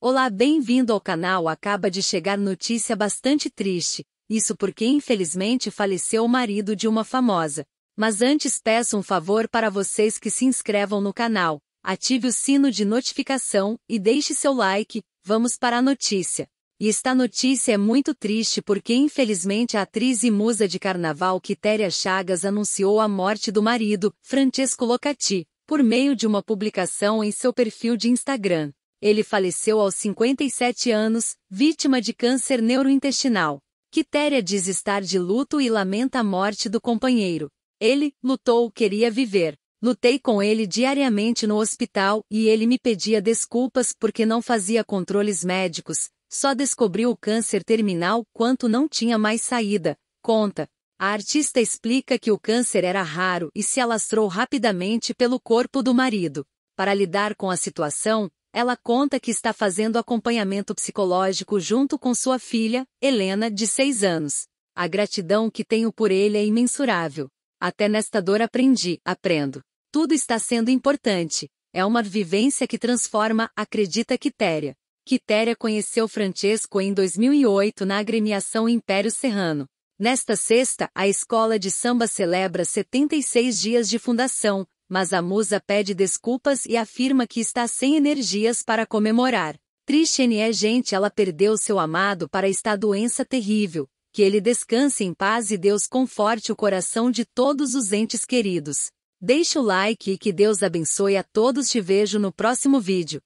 Olá, bem-vindo ao canal. Acaba de chegar notícia bastante triste. Isso porque infelizmente faleceu o marido de uma famosa. Mas antes peço um favor para vocês que se inscrevam no canal, ative o sino de notificação e deixe seu like. Vamos para a notícia. E esta notícia é muito triste porque infelizmente a atriz e musa de carnaval Quitéria Chagas anunciou a morte do marido, Francesco Locati, por meio de uma publicação em seu perfil de Instagram. Ele faleceu aos 57 anos, vítima de câncer neurointestinal. Quitéria diz estar de luto e lamenta a morte do companheiro. Ele lutou, queria viver. Lutei com ele diariamente no hospital e ele me pedia desculpas porque não fazia controles médicos, só descobriu o câncer terminal quanto não tinha mais saída, conta. A artista explica que o câncer era raro e se alastrou rapidamente pelo corpo do marido. Para lidar com a situação, ela conta que está fazendo acompanhamento psicológico junto com sua filha, Helena, de 6 anos. A gratidão que tenho por ele é imensurável. Até nesta dor aprendi, aprendo. Tudo está sendo importante. É uma vivência que transforma, acredita Quitéria. Quitéria conheceu Francesco em 2008 na agremiação Império Serrano. Nesta sexta, a escola de samba celebra 76 dias de fundação, mas a musa pede desculpas e afirma que está sem energias para comemorar. Triste é gente, ela perdeu seu amado para esta doença terrível. Que ele descanse em paz e Deus conforte o coração de todos os entes queridos. Deixe o like e que Deus abençoe a todos. Te vejo no próximo vídeo.